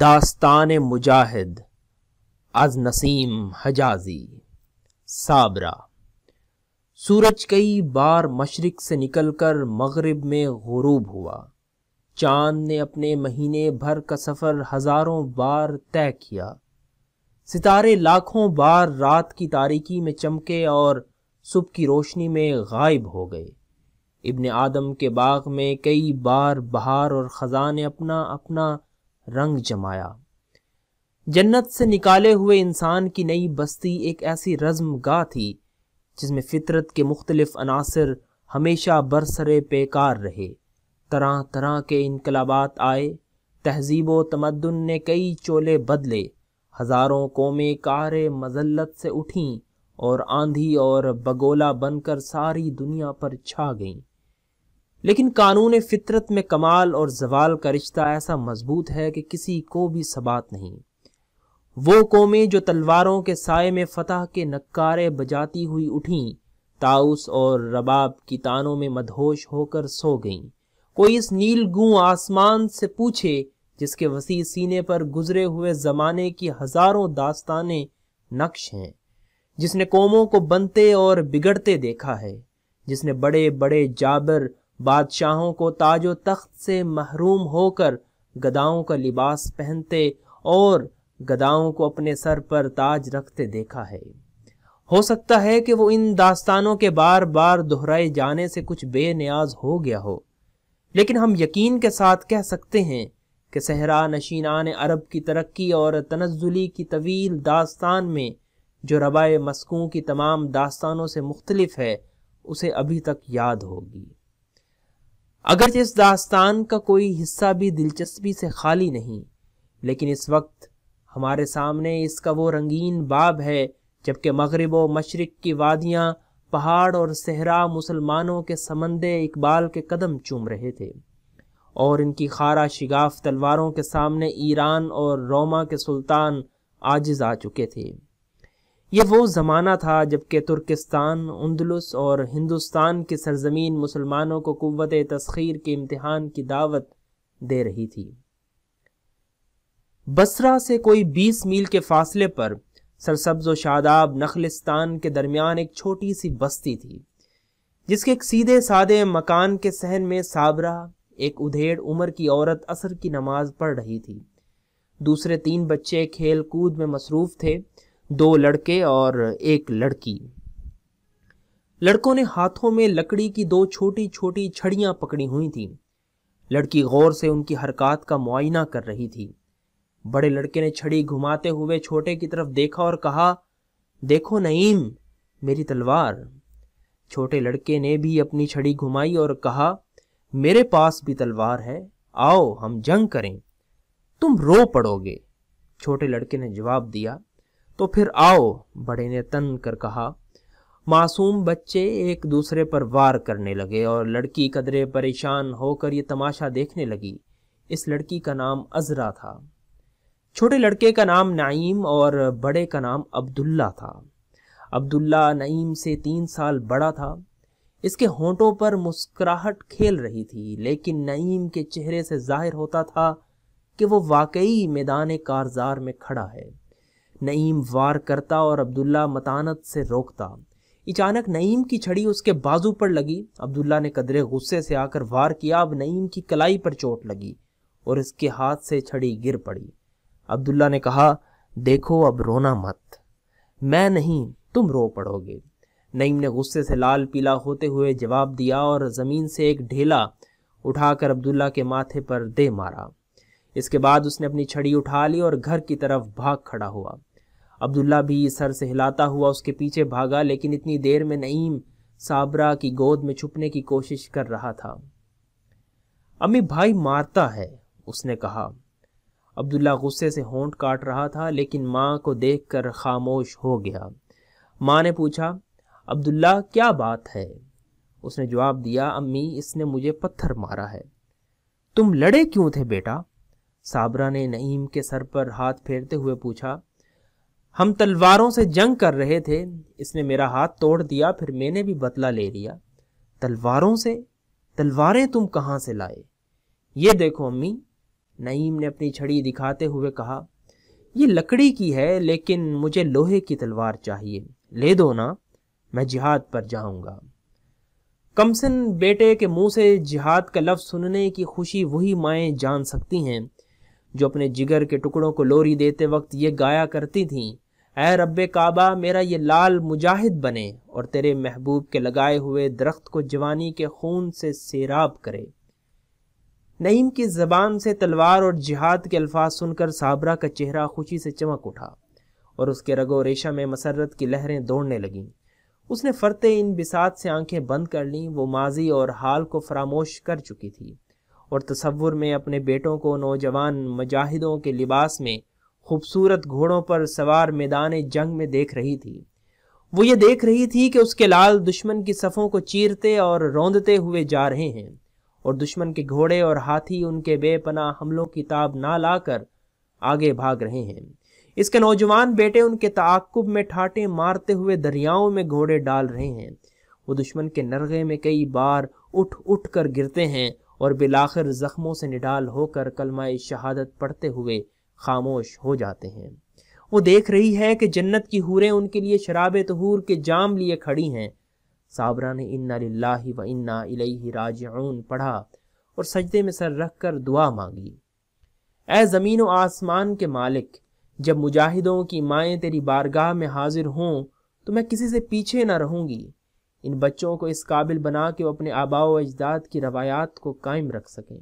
दास्तान मुजाहिद अज नसीम हजाजी साबरा सूरज कई बार मशरक से निकलकर मगरब में गरूब हुआ चांद ने अपने महीने भर का सफ़र हज़ारों बार तय किया सितारे लाखों बार रात की तारीकी में चमके और सुबह की रोशनी में गायब हो गए इबन आदम के बाग में कई बार बहार और ख़ज़ा ने अपना अपना रंग जमाया जन्नत से निकाले हुए इंसान की नई बस्ती एक ऐसी रज्म गाह थी जिसमें फितरत के मुख्तलिफ अनासर हमेशा बरसरे पेकार रहे तरह तरह के इनकलाबात आए तहजीब तमदन ने कई चोले बदले हज़ारों कौमें कार मजल्लत से उठीं और आंधी और बगोला बनकर सारी दुनिया पर छा गईं लेकिन कानून फितरत में कमाल और जवाल का रिश्ता ऐसा मजबूत है कि किसी को भी सबात नहीं वो कौमें जो तलवारों के साय में फतह के नक्कारे बजाती हुई उठीं ताउस और रबाब की तानों में मदहोश होकर सो गईं कोई इस नील गूं आसमान से पूछे जिसके वसी सीने पर गुजरे हुए ज़माने की हज़ारों दास्तानें नक्श हैं जिसने कौमों को बनते और बिगड़ते देखा है जिसने बड़े बड़े जाबर बादशाहों को ताजो तख्त से महरूम होकर गदाओं का लिबास पहनते और गदाओं को अपने सर पर ताज रखते देखा है हो सकता है कि वो इन दास्तानों के बार बार दोहराए जाने से कुछ बेनियाज हो गया हो लेकिन हम यकीन के साथ कह सकते हैं कि सहरा नशीनान अरब की तरक्की और तनजुली की तवील दास्तान में जो रबाय मस्कू की तमाम दास्तानों से मुख्तलिफ है उसे अभी तक याद होगी अगर इस दास्तान का कोई हिस्सा भी दिलचस्पी से खाली नहीं लेकिन इस वक्त हमारे सामने इसका वो रंगीन बाब है जबकि मगरब व मशरक़ की वादियाँ पहाड़ और सहरा मुसलमानों के समंदे इकबाल के कदम चूम रहे थे और इनकी खारा शिगाफ तलवारों के सामने ईरान और रोमा के सुल्तान आजिज आ चुके थे ये वो ज़माना था जबकि तुर्किस्तान उन्दलुस और हिंदुस्तान की सरजमीन मुसलमानों को कुत तस्खीर के इम्तहान की दावत दे रही थी बसरा से कोई बीस मील के फासले पर सरसब्ज व शादाब नखलिस्तान के दरमियान एक छोटी सी बस्ती थी जिसके एक सीधे सादे मकान के सहन में साबरा एक उधेड़ उम्र की औरत असर की नमाज पढ़ रही थी दूसरे तीन बच्चे खेल कूद में मसरूफ़ थे दो लड़के और एक लड़की लड़कों ने हाथों में लकड़ी की दो छोटी छोटी छड़ियां पकड़ी हुई थीं लड़की गौर से उनकी हरकत का मुआयना कर रही थी बड़े लड़के ने छड़ी घुमाते हुए छोटे की तरफ देखा और कहा देखो नईम मेरी तलवार छोटे लड़के ने भी अपनी छड़ी घुमाई और कहा मेरे पास भी तलवार है आओ हम जंग करें तुम रो पड़ोगे छोटे लड़के ने जवाब दिया तो फिर आओ बड़े ने तन कर कहा मासूम बच्चे एक दूसरे पर वार करने लगे और लड़की कदरे परेशान होकर ये तमाशा देखने लगी इस लड़की का नाम अजरा था छोटे लड़के का नाम नाइम और बड़े का नाम अब्दुल्ला था अब्दुल्ला नईम से तीन साल बड़ा था इसके होंठों पर मुस्कुराहट खेल रही थी लेकिन नईम के चेहरे से जाहिर होता था कि वो वाकई मैदान कारजार में खड़ा है नईम वार करता और अब्दुल्ला मतानत से रोकता अचानक नईम की छड़ी उसके बाजू पर लगी अब्दुल्ला ने कदरे गुस्से से आकर वार किया अब नईम की कलाई पर चोट लगी और इसके हाथ से छड़ी गिर पड़ी अब्दुल्ला ने कहा देखो अब रोना मत मैं नहीं तुम रो पड़ोगे नईम ने गुस्से से लाल पीला होते हुए जवाब दिया और ज़मीन से एक ढेला उठाकर अब्दुल्ला के माथे पर दे मारा इसके बाद उसने अपनी छड़ी उठा ली और घर की तरफ भाग खड़ा हुआ अब्दुल्ला भी सर से हिलाता हुआ उसके पीछे भागा लेकिन इतनी देर में नईम साबरा की गोद में छुपने की कोशिश कर रहा था अम्मी भाई मारता है उसने कहा अब्दुल्ला गुस्से से होंट काट रहा था लेकिन माँ को देखकर खामोश हो गया माँ ने पूछा अब्दुल्ला क्या बात है उसने जवाब दिया अम्मी इसने मुझे पत्थर मारा है तुम लड़े क्यों थे बेटा साबरा ने नईम के सर पर हाथ फेरते हुए पूछा हम तलवारों से जंग कर रहे थे इसने मेरा हाथ तोड़ दिया फिर मैंने भी बदला ले लिया तलवारों से तलवारें तुम कहाँ से लाए ये देखो अम्मी नईम ने अपनी छड़ी दिखाते हुए कहा ये लकड़ी की है लेकिन मुझे लोहे की तलवार चाहिए ले दो ना मैं जिहाद पर जाऊंगा कमसन बेटे के मुंह से जिहाद का लफ्ज़ सुनने की खुशी वही माएँ जान सकती हैं जो अपने जिगर के टुकड़ों को लोरी देते वक्त ये गाया करती थीं ए रब काबा मेरा ये लाल मुजाहिद बने और तेरे महबूब के लगाए हुए दरख्त को जवानी के खून से सैराब करे नईम की ज़बान से तलवार और जिहाद के अल्फाज सुनकर साबरा का चेहरा खुशी से चमक उठा और उसके रगो रेशा में मसरत की लहरें दौड़ने लगीं उसने फरते इन बिसात से आंखें बंद कर लीं वो माजी और हाल को फरामोश कर चुकी थी और तस्वुर में अपने बेटों को नौजवान मजाहिदों के लिबास में खूबसूरत घोड़ों पर सवार मैदान जंग में देख रही थी वो ये देख रही थी कि उसके लाल दुश्मन की सफ़ों को चीरते और रौंदते हुए जा रहे हैं और दुश्मन के घोड़े और हाथी उनके बेपना हमलों की ताब ना लाकर आगे भाग रहे हैं इसके नौजवान बेटे उनके ताकुब में ठाटे मारते हुए दरियाओं में घोड़े डाल रहे हैं वो दुश्मन के नरगे में कई बार उठ उठ कर गिरते हैं और बिलाखिर ज़ख्मों से निडाल होकर कलमाई शहादत पढ़ते हुए खामोश हो जाते हैं वो देख रही है कि जन्नत की हूरें उनके लिए शराब तहूर के जाम लिए खड़ी हैं साबरा ने इन्ना व इन्ना इलही राज पढ़ा और सजदे में सर रख कर दुआ मांगी ए ज़मीन व आसमान के मालिक जब मुजाहिदों की माएँ तेरी बारगाह में हाजिर हों तो मैं किसी से पीछे ना रहूँगी इन बच्चों को इस काबिल बना के वो अपने आबाओ अजदाद की रवायात को कायम रख सकें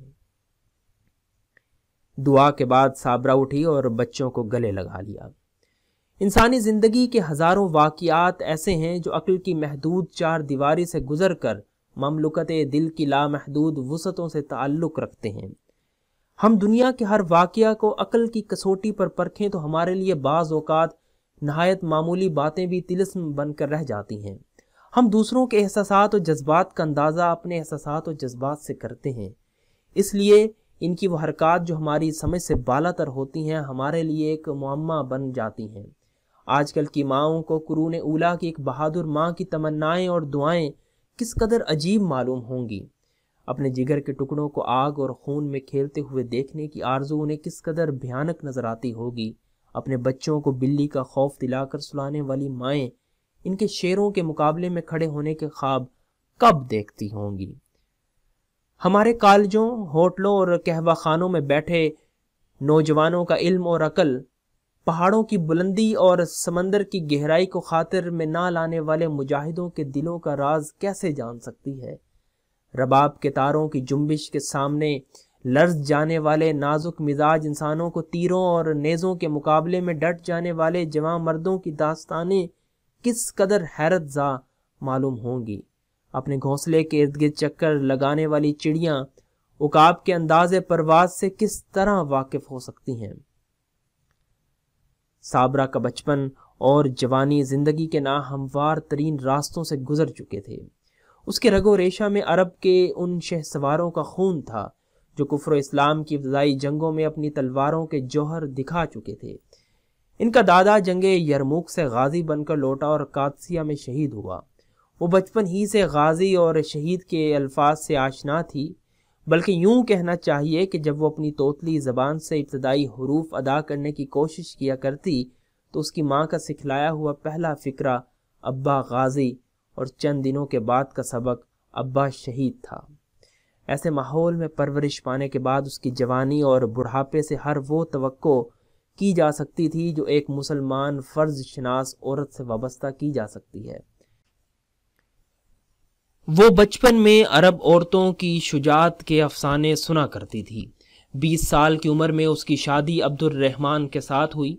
दुआ के बाद साबरा उठी और बच्चों को गले लगा लिया इंसानी ज़िंदगी के हज़ारों वाकियात ऐसे हैं जो अक्ल की महदूद चार दीवारी से गुज़र कर ममलुकत दिल की लामहदूद वसतों से ताल्लुक़ रखते हैं हम दुनिया के हर वाक़ को अक्ल की कसौटी पर परखें तो हमारे लिए बाज़ नहायत मामूली बातें भी तिलस्म बनकर रह जाती हैं हम दूसरों के एहसास और जज्बात का अंदाज़ा अपने एहसास और जज्बात से करते हैं इसलिए इनकी वो हरकत जो हमारी समझ से बाला तर होती हैं हमारे लिए एक मम्मा बन जाती हैं आजकल की माओं को कुरून उला की एक बहादुर माँ की तमन्नाएं और दुआएं किस कदर अजीब मालूम होंगी अपने जिगर के टुकड़ों को आग और खून में खेलते हुए देखने की आरजू उन्हें किस कदर भयानक नजर आती होगी अपने बच्चों को बिल्ली का खौफ दिलाकर सुलाने वाली माएँ इनके शेरों के मुकाबले में खड़े होने के ख्वाब कब देखती होंगी हमारे कॉलेजों होटलों और कहवा खानों में बैठे नौजवानों का इल्म और अकल पहाड़ों की बुलंदी और समंदर की गहराई को खातिर में ना लाने वाले मुजाहिदों के दिलों का राज कैसे जान सकती है रबाब के तारों की जुम्बिश के सामने लर्ज जाने वाले नाजुक मिजाज इंसानों को तीरों और नेज़ों के मुकाबले में डट जाने वाले जवान मर्दों की दास्तानें किस कदर हैरत जा मालूम होंगी अपने घोंसले के इर्द गिर्द चक्कर लगाने वाली चिड़ियाँ उकाब के अंदाज परवाज से किस तरह वाकिफ हो सकती हैं साबरा का बचपन और जवानी जिंदगी के नाहमवार तरीन रास्तों से गुजर चुके थे उसके रगो रेशा में अरब के उन शह सवारों का खून था जो कुफर इस्लाम की फजाई जंगों में अपनी तलवारों के जौहर दिखा चुके थे इनका दादा जंगे यरमुख से गाजी बनकर लौटा और कादसिया में शहीद हुआ वो बचपन ही से गाजी और शहीद के अल्फाज से आशना थी बल्कि यूं कहना चाहिए कि जब वो अपनी तोतली ज़बान से इब्तदाई हरूफ अदा करने की कोशिश किया करती तो उसकी माँ का सिखलाया हुआ पहला फ़िक्रा अब्बा गाजी और चंद दिनों के बाद का सबक अब्बा शहीद था ऐसे माहौल में परवरिश पाने के बाद उसकी जवानी और बुढ़ापे से हर वो तो की जा सकती थी जो एक मुसलमान फ़र्ज शनास औरत से वाबस्ता की जा सकती है वो बचपन में अरब औरतों की शुजात के अफसाने सुना करती थी बीस साल की उम्र में उसकी शादी रहमान के साथ हुई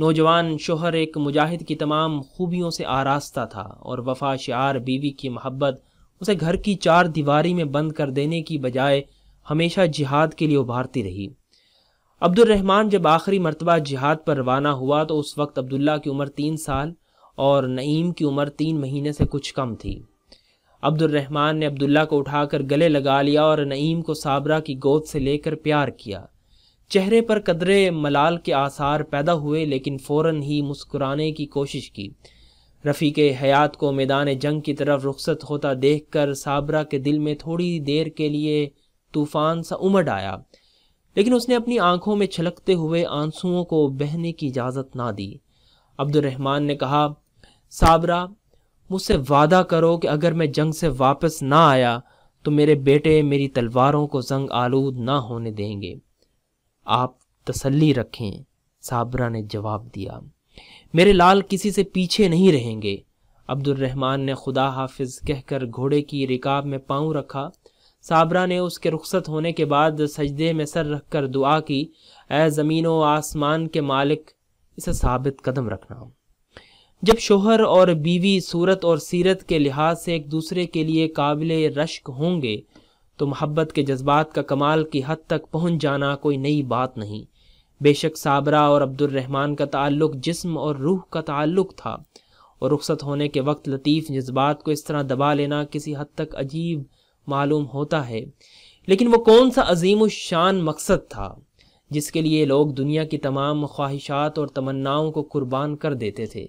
नौजवान शोहर एक मुजाहिद की तमाम खूबियों से आरास्ता था और वफा शार बीवी की मोहब्बत उसे घर की चार दीवारी में बंद कर देने की बजाय हमेशा जिहाद के लिए उभारती रही अब्दुलरहमान जब आखिरी मरतबा जिहाद पर रवाना हुआ तो उस वक्त अब्दुल्ला की उम्र तीन साल और नईम की उम्र तीन महीने से कुछ कम थी अब्दुलरहमान ने अब्दुल्ला को उठाकर गले लगा लिया और नईम को साबरा की गोद से लेकर प्यार किया चेहरे पर कदरे मलाल के आसार पैदा हुए लेकिन फ़ौर ही मुस्कुराने की कोशिश की रफ़ी के हयात को मैदान जंग की तरफ रुखसत होता देख कर साबरा के दिल में थोड़ी देर के लिए तूफ़ान सा उमड़ आया लेकिन उसने अपनी आंखों में छलकते हुए आंसुओं को बहने की इजाज़त ना दी अब्दुलरहमान ने कहा साबरा मुझसे वादा करो कि अगर मैं जंग से वापस ना आया तो मेरे बेटे मेरी तलवारों को जंग आलूद ना होने देंगे आप तसल्ली रखें साबरा ने जवाब दिया मेरे लाल किसी से पीछे नहीं रहेंगे अब्दुलरहमान ने खुदा हाफिज कहकर घोड़े की रिकाब में पाँव रखा साबरा ने उसके रुख्सत होने के बाद सजदे में सर रख कर दुआ की ए ज़मीन व आसमान के मालिक इसे साबित कदम रखना जब शोहर और बीवी सूरत और सीरत के लिहाज से एक दूसरे के लिए काबिल रश्क होंगे तो मोहब्बत के जज्बात का कमाल की हद तक पहुंच जाना कोई नई बात नहीं बेशक साबरा और अब्दुलरहमान का ताल्लुक जिस्म और रूह का ताल्लुक था और रुखसत होने के वक्त लतीफ़ जज्बात को इस तरह दबा लेना किसी हद तक अजीब मालूम होता है लेकिन वो कौन सा अजीम शान मकसद था जिसके लिए लोग दुनिया की तमाम ख्वाहिशात और तमन्नाओं को कुर्बान कर देते थे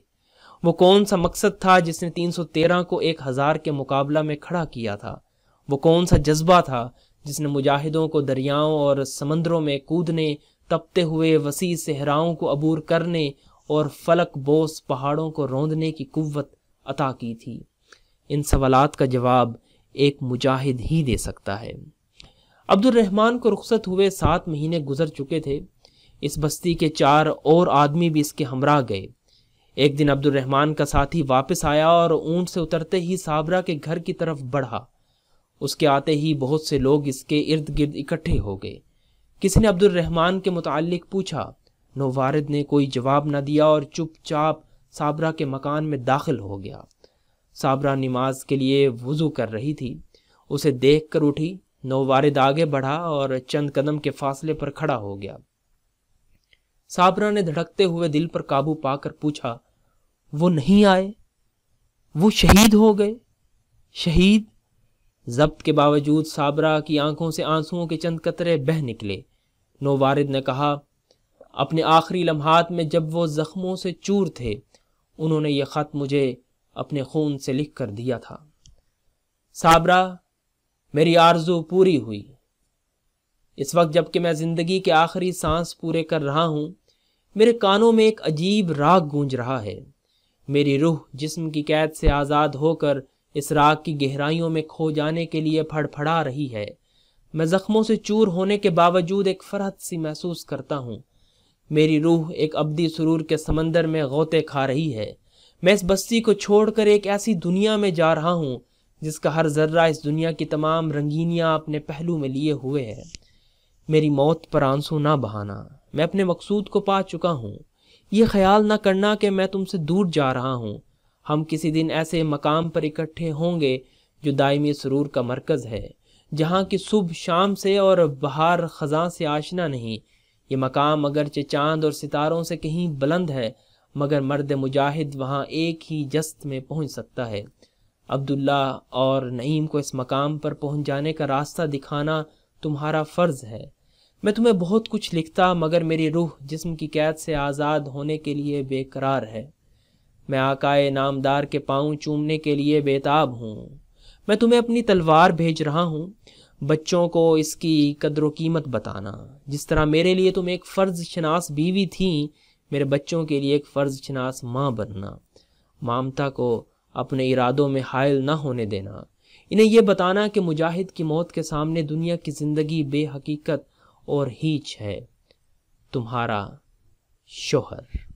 वो कौन सा मकसद था जिसने 313 को एक हज़ार के मुकाबला में खड़ा किया था वो कौन सा जज्बा था जिसने मुजाहिदों को दरियाओं और समंदरों में कूदने तपते हुए वसी सेहराओं को अबूर करने और फलक बोस पहाड़ों को रौंदने की कुवत अता की थी इन सवालात का जवाब एक मुजाहिद ही दे सकता है अब्दुलरहमान को रुखसत हुए सात महीने गुजर चुके थे इस बस्ती के चार और आदमी भी इसके हमरा गए एक दिन अब्दुल रहमान का साथी वापस आया और ऊंट से उतरते ही साबरा के घर की तरफ बढ़ा उसके आते ही बहुत से लोग इसके इर्द गिर्द इकट्ठे हो गए किसी ने अब्दुल रहमान के मुतालिक पूछा नोवारद ने कोई जवाब न दिया और चुपचाप साबरा के मकान में दाखिल हो गया साबरा नमाज के लिए वज़ू कर रही थी उसे देख कर उठी नोवारद आगे बढ़ा और चंद कदम के फासले पर खड़ा हो गया साबरा ने धड़कते हुए दिल पर काबू पाकर पूछा वो नहीं आए वो शहीद हो गए शहीद जब्त के बावजूद साबरा की आंखों से आंसुओं के चंद कतरे बह निकले नो वारिद ने कहा अपने आखिरी लम्हात में जब वो ज़ख्मों से चूर थे उन्होंने ये ख़त मुझे अपने खून से लिख कर दिया था साबरा मेरी आरजू पूरी हुई इस वक्त जबकि मैं ज़िंदगी के आखिरी सांस पूरे कर रहा हूं मेरे कानों में एक अजीब राग गूंज रहा है मेरी रूह जिस्म की कैद से आज़ाद होकर इस राग की गहराइयों में खो जाने के लिए फड़फड़ा रही है मैं ज़ख्मों से चूर होने के बावजूद एक फरहत सी महसूस करता हूँ मेरी रूह एक अबदी सुरूर के समंदर में गोते खा रही है मैं इस बस्ती को छोड़कर एक ऐसी दुनिया में जा रहा हूँ जिसका हर जर्रा इस दुनिया की तमाम रंगीनियाँ अपने पहलू में लिए हुए है मेरी मौत पर आंसू ना बहाना मैं अपने मकसूद को पा चुका हूँ ये ख्याल ना करना कि मैं तुमसे दूर जा रहा हूँ हम किसी दिन ऐसे मकाम पर इकट्ठे होंगे जो दायमी सरूर का मरकज़ है जहाँ की सुबह शाम से और बहार ख़जां से आशना नहीं ये मकाम अगरचे चांद और सितारों से कहीं बुलंद है मगर मर्द मुजाहिद वहाँ एक ही जस्त में पहुँच सकता है अब्दुल्ला और नईम को इस मकाम पर पहुँच जाने का रास्ता दिखाना तुम्हारा फ़र्ज़ है मैं तुम्हें बहुत कुछ लिखता मगर मेरी रूह जिस्म की कैद से आज़ाद होने के लिए बेकरार है मैं आकाए नामदार के पाँव चूमने के लिए बेताब हूँ मैं तुम्हें अपनी तलवार भेज रहा हूँ बच्चों को इसकी कदर कीमत बताना जिस तरह मेरे लिए तुम एक फ़र्ज शनास बीवी थी मेरे बच्चों के लिए एक फ़र्ज शनास माँ बनना मामता को अपने इरादों में हायल ना होने देना इन्हें यह बताना कि मुजाहिद की मौत के सामने दुनिया की ज़िंदगी बेहकीकत और हीच है तुम्हारा शोहर